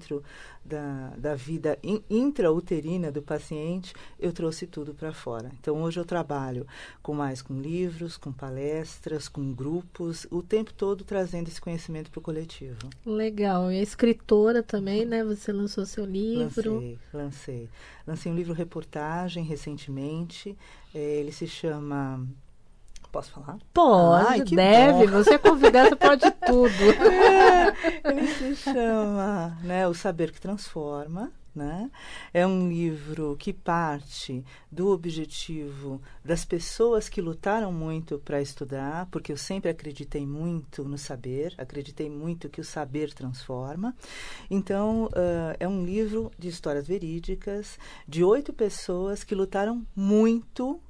dentro da, da vida in, intrauterina do paciente, eu trouxe tudo para fora. Então, hoje eu trabalho com mais com livros, com palestras, com grupos, o tempo todo trazendo esse conhecimento para o coletivo. Legal. E a escritora também, né? Você lançou seu livro. Lancei, lancei. Lancei um livro reportagem recentemente. É, ele se chama Posso falar? Pode, Ai, deve. Bom. Você é convidada, pode tudo. É, ele se chama né, O Saber que Transforma. Né? É um livro que parte do objetivo das pessoas que lutaram muito para estudar, porque eu sempre acreditei muito no saber, acreditei muito que o saber transforma. Então, uh, é um livro de histórias verídicas de oito pessoas que lutaram muito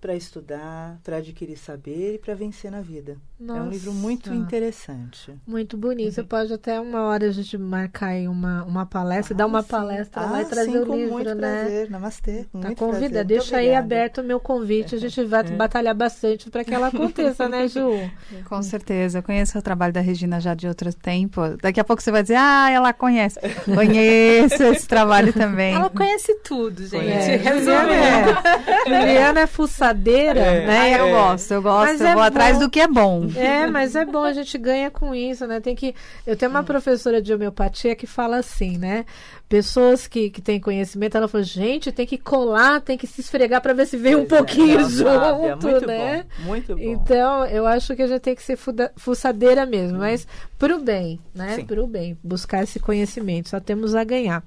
para estudar, para adquirir saber e para vencer na vida. Nossa, é um livro muito interessante. Muito bonito. Uhum. Pode até uma hora a gente marcar aí uma, uma palestra, ah, dar uma sim. palestra ah, lá trazer sim, o livro, muito né? Prazer. Namastê. Tá convida, deixa aí aberto o meu convite. É. A gente vai é. batalhar bastante para que ela aconteça, né, Ju? Com certeza. Eu conheço o trabalho da Regina já de outro tempo. Daqui a pouco você vai dizer, ah, ela conhece. Conheço esse trabalho também. Ela conhece tudo, gente. É, é. Juliana, é. Juliana é fuçadeira, é, né? Ah, eu gosto, eu gosto. Mas eu vou atrás do que é bom. É, mas é bom, a gente ganha com isso, né? Tem que. Eu tenho uma é. professora de homeopatia que fala assim, né? Pessoas que, que têm conhecimento, ela falou, gente, tem que colar, tem que se esfregar para ver se vem pois um é, pouquinho é, junto, é muito né? Bom, muito bom. Então, eu acho que a gente tem que ser fuda, fuçadeira mesmo, hum. mas pro bem, né? Sim. Pro bem, buscar esse conhecimento, só temos a ganhar.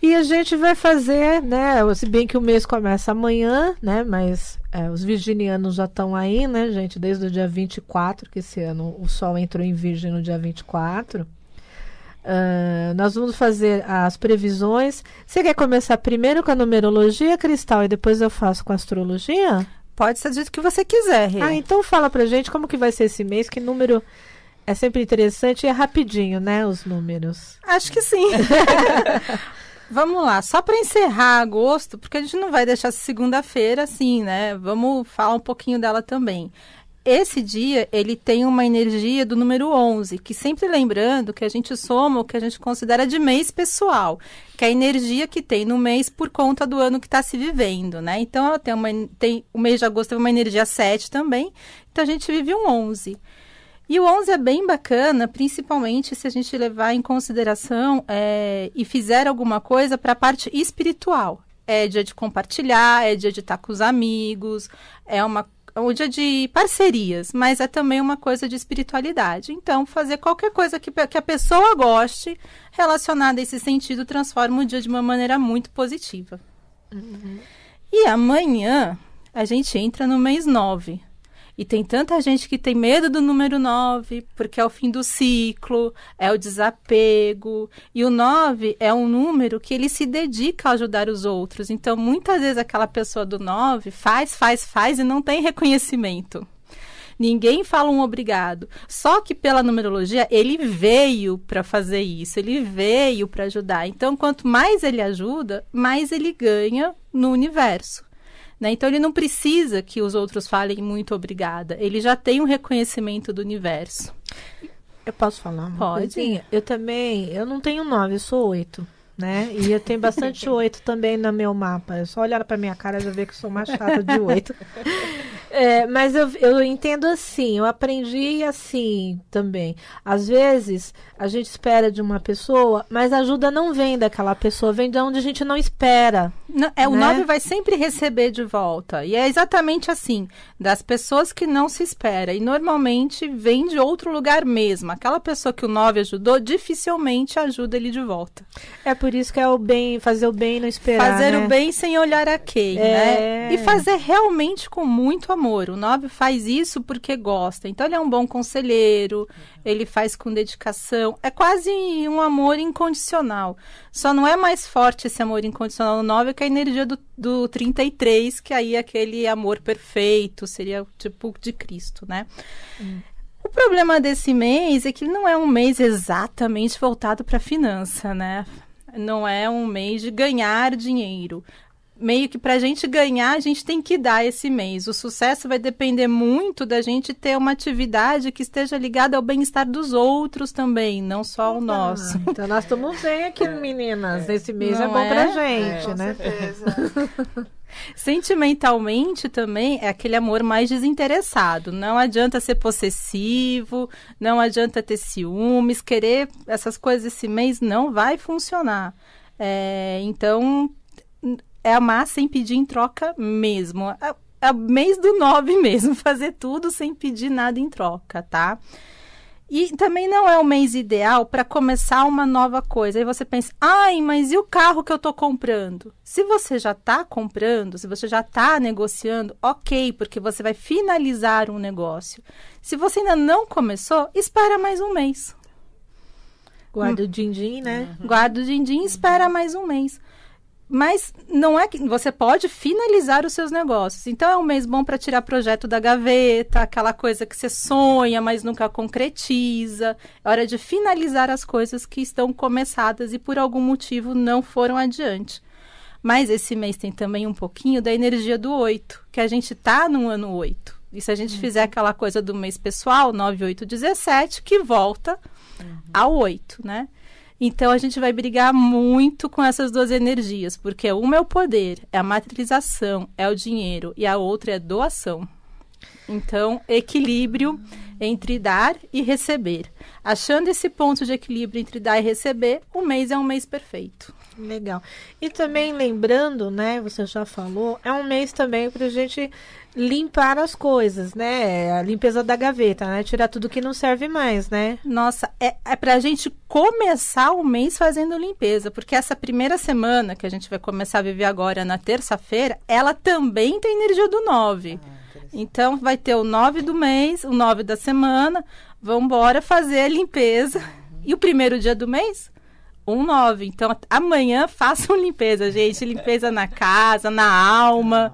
E a gente vai fazer, né? Se bem que o mês começa amanhã, né? Mas é, os virginianos já estão aí, né, gente? Desde o dia 24, que esse ano o Sol entrou em Virgem no dia 24. Uh, ah, nós vamos fazer as previsões. Você quer começar primeiro com a numerologia, Cristal, e depois eu faço com a astrologia? Pode ser do jeito que você quiser, Rê. Ah, então fala pra gente como que vai ser esse mês, que número é sempre interessante e é rapidinho, né? Os números. Acho que sim. Vamos lá, só para encerrar agosto, porque a gente não vai deixar segunda-feira assim, né? Vamos falar um pouquinho dela também. Esse dia, ele tem uma energia do número 11, que sempre lembrando que a gente soma o que a gente considera de mês pessoal, que é a energia que tem no mês por conta do ano que está se vivendo, né? Então, ela tem uma, tem, o mês de agosto tem é uma energia 7 também, então a gente vive um 11. E o 11 é bem bacana, principalmente se a gente levar em consideração é, e fizer alguma coisa para a parte espiritual. É dia de compartilhar, é dia de estar com os amigos, é uma o é dia de parcerias, mas é também uma coisa de espiritualidade. Então, fazer qualquer coisa que, que a pessoa goste relacionada a esse sentido transforma o dia de uma maneira muito positiva. Uhum. E amanhã a gente entra no mês 9, e tem tanta gente que tem medo do número 9, porque é o fim do ciclo, é o desapego. E o 9 é um número que ele se dedica a ajudar os outros. Então, muitas vezes aquela pessoa do 9 faz, faz, faz e não tem reconhecimento. Ninguém fala um obrigado. Só que pela numerologia, ele veio para fazer isso, ele veio para ajudar. Então, quanto mais ele ajuda, mais ele ganha no universo. Né? Então ele não precisa que os outros falem muito obrigada. Ele já tem um reconhecimento do universo. Eu posso falar uma Pode. Coisinha? Eu também, eu não tenho nove, eu sou oito né? E eu tenho bastante oito também no meu mapa. É só olhar para minha cara já ver que eu sou uma chata de oito. É, mas eu, eu entendo assim, eu aprendi assim também. Às vezes a gente espera de uma pessoa, mas a ajuda não vem daquela pessoa, vem de onde a gente não espera. Não, é, né? O nobre vai sempre receber de volta. E é exatamente assim, das pessoas que não se espera. E normalmente vem de outro lugar mesmo. Aquela pessoa que o nove ajudou, dificilmente ajuda ele de volta. É por isso que é o bem, fazer o bem e não esperar. Fazer né? o bem sem olhar a quem, é... né? E fazer realmente com muito amor amor. O nobre faz isso porque gosta. Então ele é um bom conselheiro, uhum. ele faz com dedicação. É quase um amor incondicional. Só não é mais forte esse amor incondicional no nobre que é a energia do, do 33, que aí é aquele amor perfeito, seria tipo de Cristo, né? Uhum. O problema desse mês é que ele não é um mês exatamente voltado para a finança, né? Não é um mês de ganhar dinheiro, meio que para a gente ganhar, a gente tem que dar esse mês. O sucesso vai depender muito da gente ter uma atividade que esteja ligada ao bem-estar dos outros também, não só ao ah, nosso. Então nós estamos bem aqui, é. meninas. É. Esse mês é não é bom é? pra gente, é, né? Sentimentalmente também é aquele amor mais desinteressado. Não adianta ser possessivo, não adianta ter ciúmes, querer essas coisas esse mês não vai funcionar. É, então é amar sem pedir em troca mesmo. É, é mês do nove mesmo, fazer tudo sem pedir nada em troca, tá? E também não é o mês ideal para começar uma nova coisa. Aí você pensa, ai, mas e o carro que eu estou comprando? Se você já está comprando, se você já está negociando, ok, porque você vai finalizar um negócio. Se você ainda não começou, espera mais um mês. Guarda hum. o din-din, né? Uhum. Guarda o din-din e espera mais um mês mas não é que você pode finalizar os seus negócios. Então é um mês bom para tirar projeto da gaveta, aquela coisa que você sonha, mas nunca concretiza. É hora de finalizar as coisas que estão começadas e por algum motivo não foram adiante. Mas esse mês tem também um pouquinho da energia do oito, que a gente tá no ano oito. E se a gente uhum. fizer aquela coisa do mês pessoal, 9, 8, 17, que volta uhum. ao 8, né? Então a gente vai brigar muito com essas duas energias, porque uma é o poder, é a materialização, é o dinheiro, e a outra é a doação. Então, equilíbrio entre dar e receber. Achando esse ponto de equilíbrio entre dar e receber, o mês é um mês perfeito. Legal. E também lembrando, né, você já falou, é um mês também para a gente limpar as coisas, né? A limpeza da gaveta, né? Tirar tudo que não serve mais, né? Nossa, é, é pra gente começar o mês fazendo limpeza, porque essa primeira semana que a gente vai começar a viver agora na terça-feira, ela também tem energia do 9. Ah, então vai ter o 9 do mês, o 9 da semana, vamos embora fazer a limpeza. Uhum. E o primeiro dia do mês, um 9. Então amanhã façam limpeza, gente, limpeza na casa, na alma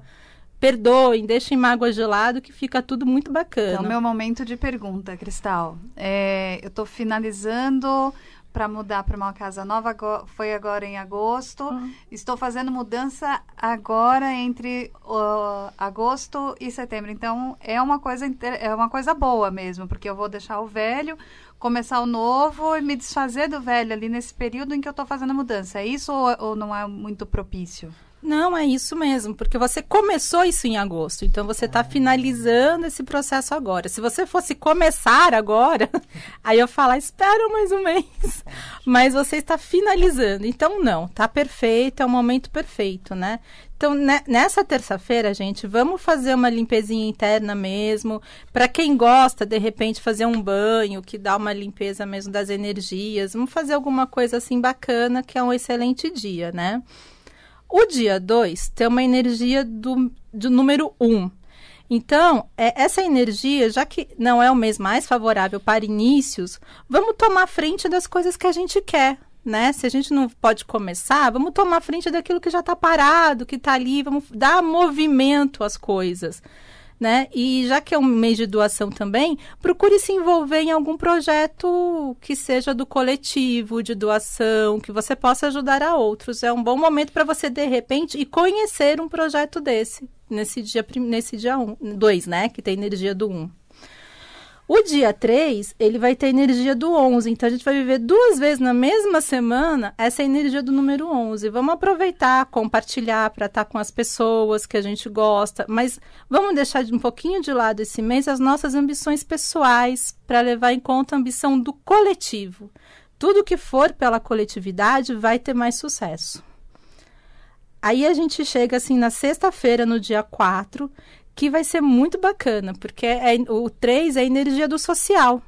perdoem, deixem mágoa de lado, que fica tudo muito bacana. Então, meu momento de pergunta, Cristal. É, eu estou finalizando para mudar para uma casa nova, foi agora em agosto. Uhum. Estou fazendo mudança agora entre uh, agosto e setembro. Então, é uma coisa é uma coisa boa mesmo, porque eu vou deixar o velho, começar o novo e me desfazer do velho ali nesse período em que eu estou fazendo a mudança. É isso ou, ou não é muito propício? Não, é isso mesmo, porque você começou isso em agosto, então você está ah. finalizando esse processo agora. Se você fosse começar agora, aí eu falar, espera mais um mês, mas você está finalizando. Então, não, tá perfeito, é o momento perfeito, né? Então, né, nessa terça-feira, gente, vamos fazer uma limpezinha interna mesmo. Para quem gosta, de repente, fazer um banho, que dá uma limpeza mesmo das energias. Vamos fazer alguma coisa assim bacana, que é um excelente dia, né? O dia 2 tem uma energia do, do número 1. Um. Então, é, essa energia, já que não é o mês mais favorável para inícios, vamos tomar frente das coisas que a gente quer. Né? Se a gente não pode começar, vamos tomar frente daquilo que já está parado, que está ali, vamos dar movimento às coisas né? E já que é um mês de doação também, procure se envolver em algum projeto que seja do coletivo, de doação, que você possa ajudar a outros. É um bom momento para você, de repente, e conhecer um projeto desse, nesse dia, nesse dia 1, um, 2, né? Que tem energia do 1. Um. O dia 3, ele vai ter energia do 11. Então, a gente vai viver duas vezes na mesma semana essa energia do número 11. Vamos aproveitar, compartilhar para estar tá com as pessoas que a gente gosta. Mas vamos deixar de um pouquinho de lado esse mês as nossas ambições pessoais para levar em conta a ambição do coletivo. Tudo que for pela coletividade vai ter mais sucesso. Aí a gente chega assim na sexta-feira, no dia 4, que vai ser muito bacana, porque é, é o 3 é a energia do social,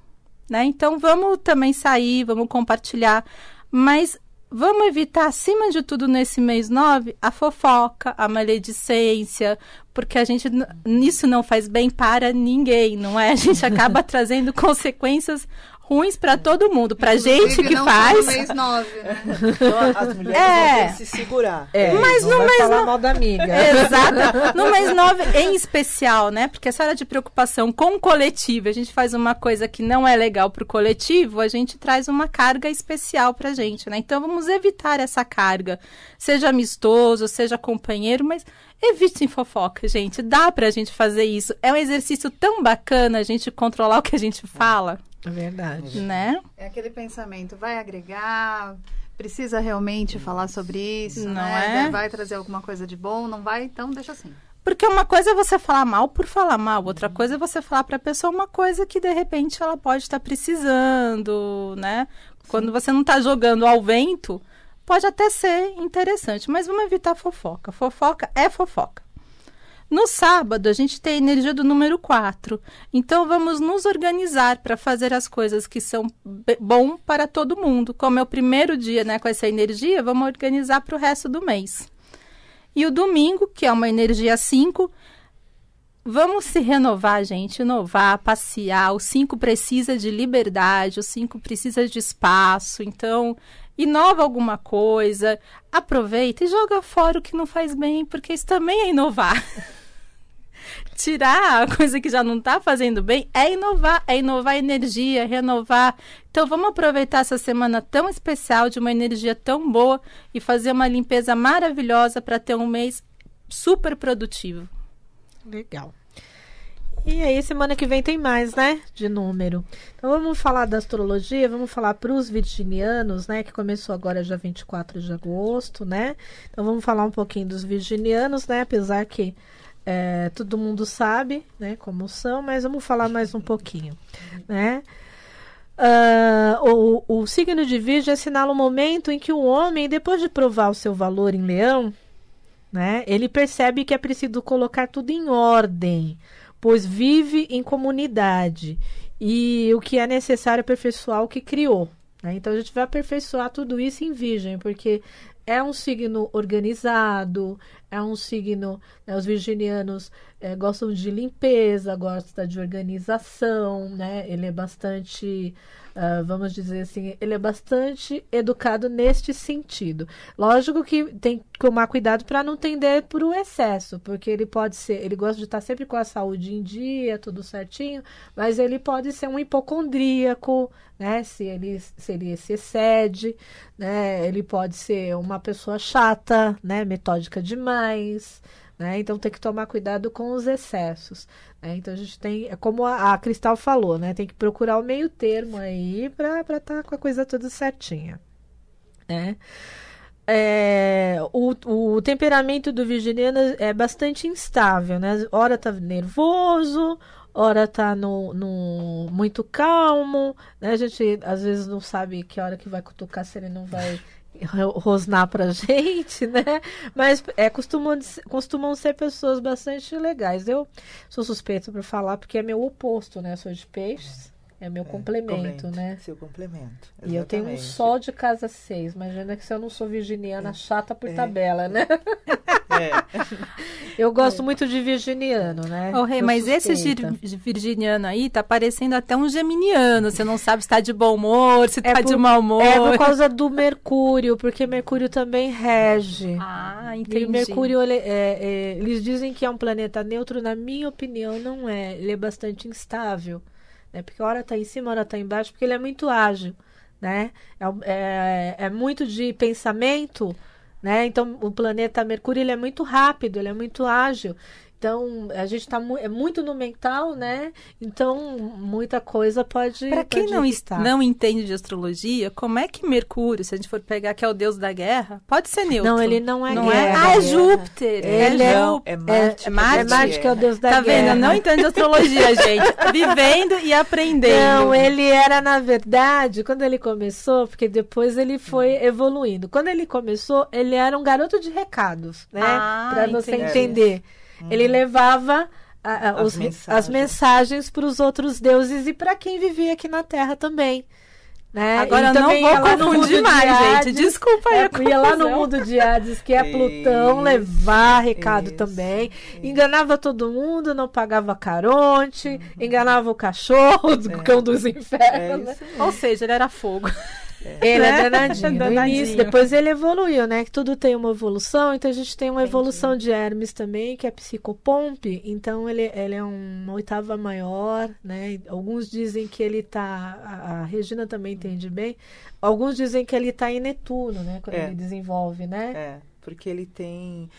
né? Então vamos também sair, vamos compartilhar, mas vamos evitar, acima de tudo, nesse mês 9, a fofoca, a maledicência, porque a gente nisso não faz bem para ninguém, não é? A gente acaba trazendo consequências ruins para todo mundo, para gente que não faz. Mês nove, né? Então, as mulheres é. se segurar. É, mas não no mais mês falar no... Exato. No mês nove em especial, né? Porque essa hora de preocupação com o coletivo, a gente faz uma coisa que não é legal para o coletivo, a gente traz uma carga especial para gente, né? Então vamos evitar essa carga, seja amistoso, seja companheiro, mas Evitem fofoca, gente. Dá pra gente fazer isso. É um exercício tão bacana a gente controlar o que a gente fala. É verdade. Né? É, é aquele pensamento, vai agregar, precisa realmente falar sobre isso, não né? é? Vai trazer alguma coisa de bom, não vai, então deixa assim. Porque uma coisa é você falar mal por falar mal, outra coisa é você falar para a pessoa uma coisa que de repente ela pode estar tá precisando, né? Sim. Quando você não está jogando ao vento, pode até ser interessante, mas vamos evitar fofoca. Fofoca é fofoca. No sábado, a gente tem a energia do número 4. Então, vamos nos organizar para fazer as coisas que são bom para todo mundo. Como é o primeiro dia né, com essa energia, vamos organizar para o resto do mês. E o domingo, que é uma energia 5, vamos se renovar, gente, inovar, passear. O 5 precisa de liberdade, o 5 precisa de espaço. Então, inova alguma coisa, aproveita e joga fora o que não faz bem, porque isso também é inovar. Tirar a coisa que já não está fazendo bem é inovar, é inovar energia, renovar. Então vamos aproveitar essa semana tão especial, de uma energia tão boa e fazer uma limpeza maravilhosa para ter um mês super produtivo. Legal. E aí, semana que vem tem mais, né? De número. Então vamos falar da astrologia, vamos falar para os virginianos, né? Que começou agora já 24 de agosto, né? Então vamos falar um pouquinho dos virginianos, né? Apesar que é, todo mundo sabe, né? Como são, mas vamos falar mais um pouquinho, né? Uh, o, o signo de Virgem assinala é o momento em que o homem, depois de provar o seu valor em leão, né, ele percebe que é preciso colocar tudo em ordem pois vive em comunidade e o que é necessário aperfeiçoar o que criou. Né? Então a gente vai aperfeiçoar tudo isso em Virgem, porque é um signo organizado, é um signo. Né, os virginianos é, gostam de limpeza, gosta de organização, né? Ele é bastante, uh, vamos dizer assim, ele é bastante educado neste sentido. Lógico que tem que tomar cuidado para não tender para o excesso, porque ele pode ser, ele gosta de estar sempre com a saúde em dia, tudo certinho, mas ele pode ser um hipocondríaco, né? Se ele se, ele se excede, né? Ele pode ser uma pessoa chata, né? Metódica demais. Né? Então tem que tomar cuidado com os excessos. Né? Então a gente tem, é como a, a, Cristal falou, né? tem que procurar o meio termo aí para estar tá com a coisa toda certinha. Né? É, o, o, temperamento do virginiano é bastante instável, né? Hora tá nervoso, hora tá no, no muito calmo, né? A gente às vezes não sabe que hora que vai cutucar, se ele não vai rosnar pra gente, né? Mas é, costumam, costumam ser pessoas bastante legais. Eu sou suspeita para falar porque é meu oposto, né? Eu sou de peixes. É meu é, complemento, comento, né? Seu complemento. Exatamente. E eu tenho um sol de casa seis. Imagina que se eu não sou virginiana, é, chata por é, tabela, né? É. Eu gosto é. muito de virginiano, né? Oh, rei, mas suspeita. esse virginiano aí tá parecendo até um geminiano. Você não sabe se tá de bom humor, se é tá por, de mau humor. É por causa do Mercúrio, porque Mercúrio também rege. Ah, entendi. E Mercúrio, ele, é, eles dizem que é um planeta neutro. Na minha opinião, não é. Ele é bastante instável né? Porque hora tá em cima, hora tá embaixo, porque ele é muito ágil, né? É, é, é muito de pensamento, né? Então o planeta Mercúrio ele é muito rápido, ele é muito ágil. Então, a gente está mu é muito no mental, né? Então, muita coisa pode. Para quem pode não está. não entende de astrologia, como é que Mercúrio, se a gente for pegar que é o deus da guerra, pode ser neutro? Não, ele não é. Não é? guerra, é? Ah, é, é Júpiter. É ele é, não, é, Marte, é, Marte. É Marte que é o deus da tá guerra. Tá vendo? Não entende de astrologia, gente. Vivendo e aprendendo. Não, ele era, na verdade, quando ele começou, porque depois ele foi hum. evoluindo. Quando ele começou, ele era um garoto de recados, né? Ah, para você entender. Ele uhum. levava a, a, as, os, mensagens. as mensagens para os outros deuses e para quem vivia aqui na Terra também. Né? Agora eu não vou confundir mais, Hades, gente. Desculpa aí. É, ia lá no é, mundo de Hades, que é isso, Plutão, levar recado isso, também. Isso. Enganava todo mundo, não pagava caronte, uhum. enganava o cachorro o é. cão dos é infernos. É Ou seja, ele era fogo. É. Ele é né? é danadinho, danadinho. No início, depois ele evoluiu, né? Que tudo tem uma evolução, então a gente tem uma Entendi. evolução de Hermes também, que é psicopompe, então ele, ele é uma oitava maior, né? Alguns dizem que ele tá. A, a Regina também uhum. entende bem. Alguns dizem que ele tá em Netuno, né? Quando é. ele desenvolve, né? É, porque ele tem.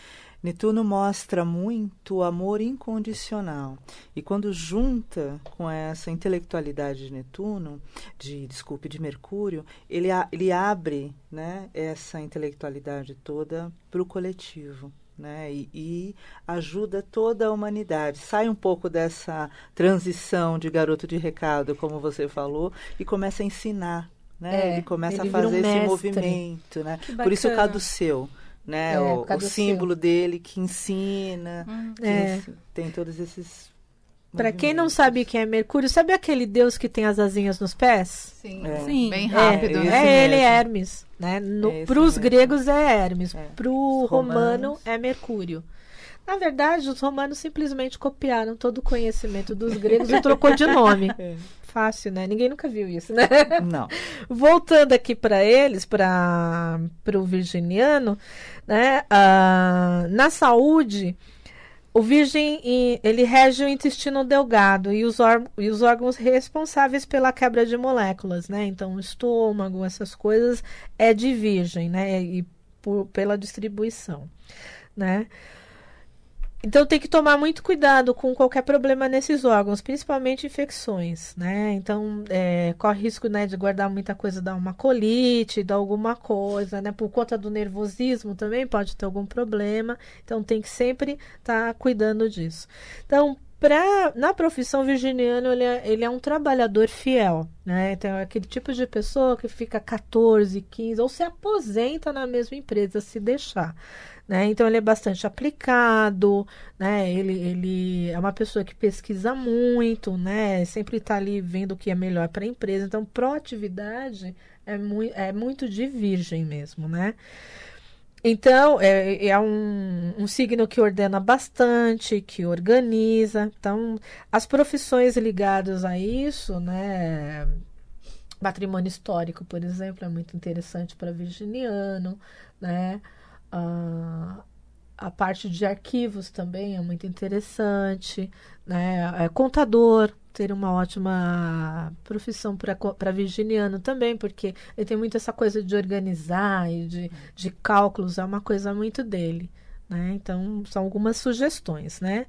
Netuno mostra muito amor incondicional. E quando junta com essa intelectualidade de Netuno, de desculpe, de Mercúrio, ele, ele abre né, essa intelectualidade toda para o coletivo. Né, e, e, ajuda toda a humanidade. Sai um pouco dessa transição de garoto de recado, como você falou, e começa a ensinar. Né? É, ele começa ele a fazer um esse movimento. Né? Por isso o caduceu né? É, o, o símbolo seu. dele que ensina, hum, que é. ensina, tem todos esses. Para quem não sabe quem é Mercúrio, sabe aquele deus que tem as asinhas nos pés? Sim, é. Sim. bem é, rápido. Né? É, ele, Hermes. Né? Para os gregos é Hermes, é. para o romano é Mercúrio. Na verdade, os romanos simplesmente copiaram todo o conhecimento dos gregos e trocou de nome. É. Fácil, né? Ninguém nunca viu isso, né? Não. Voltando aqui para eles, para o virginiano, né? Ah, na saúde, o virgem ele rege o intestino delgado e os, e os, órgãos responsáveis pela quebra de moléculas, né? Então, o estômago, essas coisas, é de virgem, né? E por, pela distribuição, né? Então tem que tomar muito cuidado com qualquer problema nesses órgãos, principalmente infecções, né? Então é, corre risco né, de guardar muita coisa, dar uma colite, dar alguma coisa, né? Por conta do nervosismo também pode ter algum problema. Então tem que sempre estar tá cuidando disso. Então Pra, na profissão virginiana ele, é, ele é, um trabalhador fiel, né? Então, é aquele tipo de pessoa que fica 14, 15 ou se aposenta na mesma empresa se deixar, né? Então ele é bastante aplicado, né? Ele, ele é uma pessoa que pesquisa muito, né? Sempre está ali vendo o que é melhor para a empresa. Então proatividade é, mu é muito de virgem mesmo, né? Então é, é um, um signo que ordena bastante, que organiza. Então as profissões ligadas a isso, né? Patrimônio histórico, por exemplo, é muito interessante para virginiano, né? a, ah, a parte de arquivos também é muito interessante, né? É, contador ter uma ótima profissão para virginiano também, porque ele tem muito essa coisa de organizar e de, de cálculos, é uma coisa muito dele, né? Então, são algumas sugestões, né?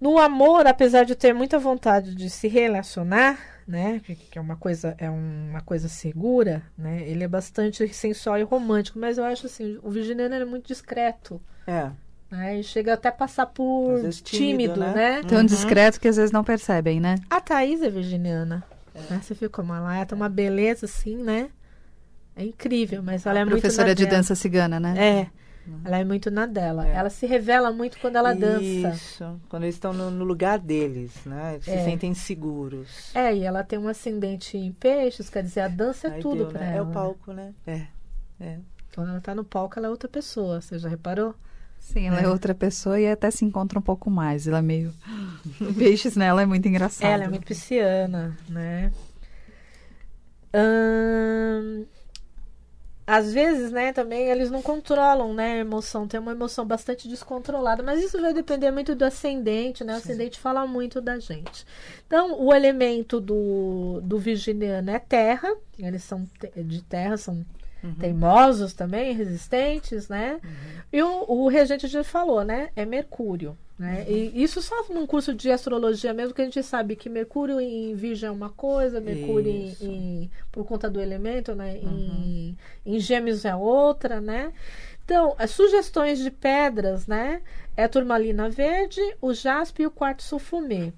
No amor, apesar de ter muita vontade de se relacionar, né, que é uma coisa é uma coisa segura, né? Ele é bastante sensual e romântico, mas eu acho assim, o virginiano é muito discreto. É. Aí né, chega até a passar por tímido, tímido, né? né? Tão uhum. discreto que às vezes não percebem, né? A Thaís é virginiana. É. Né? Você fica uma tá uma beleza assim, né? É incrível, mas ela é Professora muito de dança cigana, né? É. Ela é muito na dela. É. Ela se revela muito quando ela dança. Isso, quando eles estão no, no lugar deles, né? Eles é. se sentem seguros. É, e ela tem um ascendente em peixes, quer dizer, a dança é Aí tudo para né? ela. É o palco, né? É. é. Quando ela tá no palco, ela é outra pessoa, você já reparou? Sim, ela é. é. outra pessoa e até se encontra um pouco mais. Ela é meio. Peixes nela né? é muito engraçada. Ela é muito pisciana, né? Hum às vezes, né, também eles não controlam, né, a emoção. Tem uma emoção bastante descontrolada, mas isso vai depender muito do ascendente, né? O Sim. ascendente fala muito da gente. Então, o elemento do, do virginiano é terra, eles são de terra, são uhum. teimosos também, resistentes, né? Uhum. E o, o, regente já falou, né? É Mercúrio. Né? Uhum. E isso só num curso de astrologia mesmo, que a gente sabe que Mercúrio em Virgem é uma coisa, Mercúrio em, em, por conta do elemento, né? Em, uhum. em Gêmeos é outra, né? Então, as sugestões de pedras, né? É turmalina verde, o jaspe e o quartzo fumê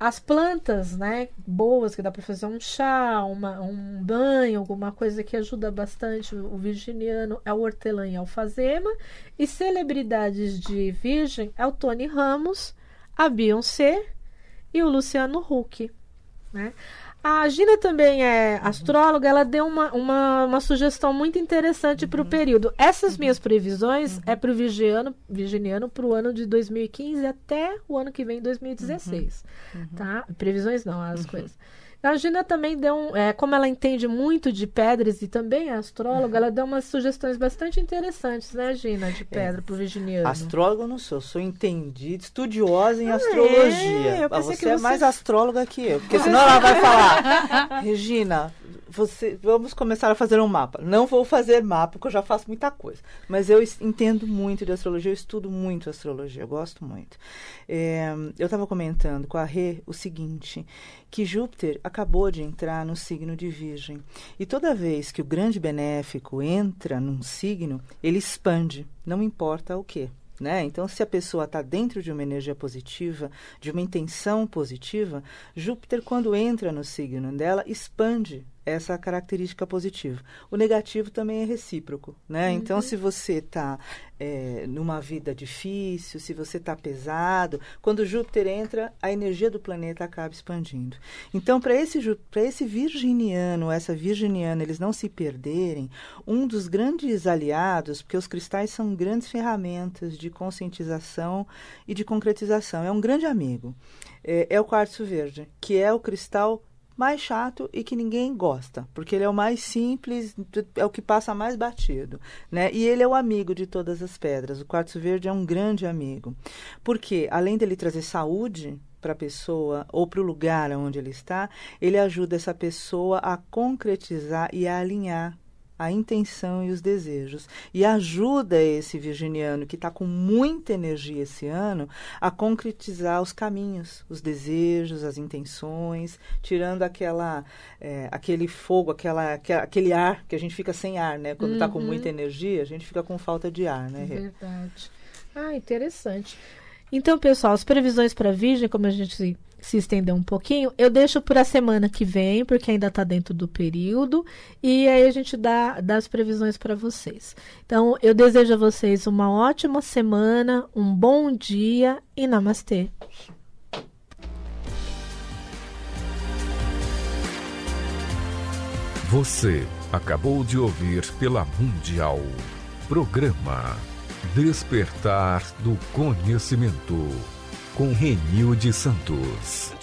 as plantas, né, boas que dá para fazer um chá, uma, um banho, alguma coisa que ajuda bastante o virginiano é o hortelã e alfazema. E celebridades de virgem é o Tony Ramos, a Beyoncé e o Luciano Huck, né? A Gina também é astróloga, ela deu uma, uma, uma sugestão muito interessante para o uhum. período. Essas uhum. minhas previsões uhum. é para o virginiano, para o ano de 2015 até o ano que vem, 2016. Tá? Previsões não, as coisas. A Gina também deu um. É, como ela entende muito de pedras e também é astróloga, ela deu umas sugestões bastante interessantes, né, Gina, de é. pedra é. pro virginiano. Astróloga não sou, sou entendida, estudiosa em astrologia. É, você, você é mais astróloga que eu, porque senão ela vai falar, Regina, você, vamos começar a fazer um mapa. Não vou fazer mapa, porque eu já faço muita coisa. Mas eu entendo muito de astrologia, eu estudo muito astrologia, eu gosto muito. É, eu estava comentando com a Rê o seguinte, que Júpiter acabou de entrar no signo de Virgem. E toda vez que o grande benéfico entra num signo, ele expande, não importa o que. Né? Então, se a pessoa está dentro de uma energia positiva, de uma intenção positiva, Júpiter, quando entra no signo dela, expande essa característica positiva. O negativo também é recíproco, né? Uhum. Então, se você está é, numa vida difícil, se você está pesado, quando Júpiter entra, a energia do planeta acaba expandindo. Então, para esse para esse virginiano, essa virginiana, eles não se perderem, um dos grandes aliados, porque os cristais são grandes ferramentas de conscientização e de concretização, é um grande amigo. é, é o quartzo verde, que é o cristal mais chato e que ninguém gosta, porque ele é o mais simples, é o que passa mais batido, né? E ele é o amigo de todas as pedras. O quartzo verde é um grande amigo, porque além dele trazer saúde para a pessoa ou para o lugar onde ele está, ele ajuda essa pessoa a concretizar e a alinhar a intenção e os desejos. E ajuda esse virginiano que está com muita energia esse ano a concretizar os caminhos, os desejos, as intenções, tirando aquela, é, aquele fogo, aquela, aquele ar que a gente fica sem ar, né? Quando está uhum. com muita energia, a gente fica com falta de ar, né? Verdade. Ah, interessante. Então, pessoal, as previsões para Virgem, como a gente se estender um pouquinho, eu deixo para a semana que vem, porque ainda está dentro do período, e aí a gente dá, dá as previsões para vocês. Então, eu desejo a vocês uma ótima semana, um bom dia e namastê! Você acabou de ouvir pela Mundial. Programa Despertar do Conhecimento com de Santos.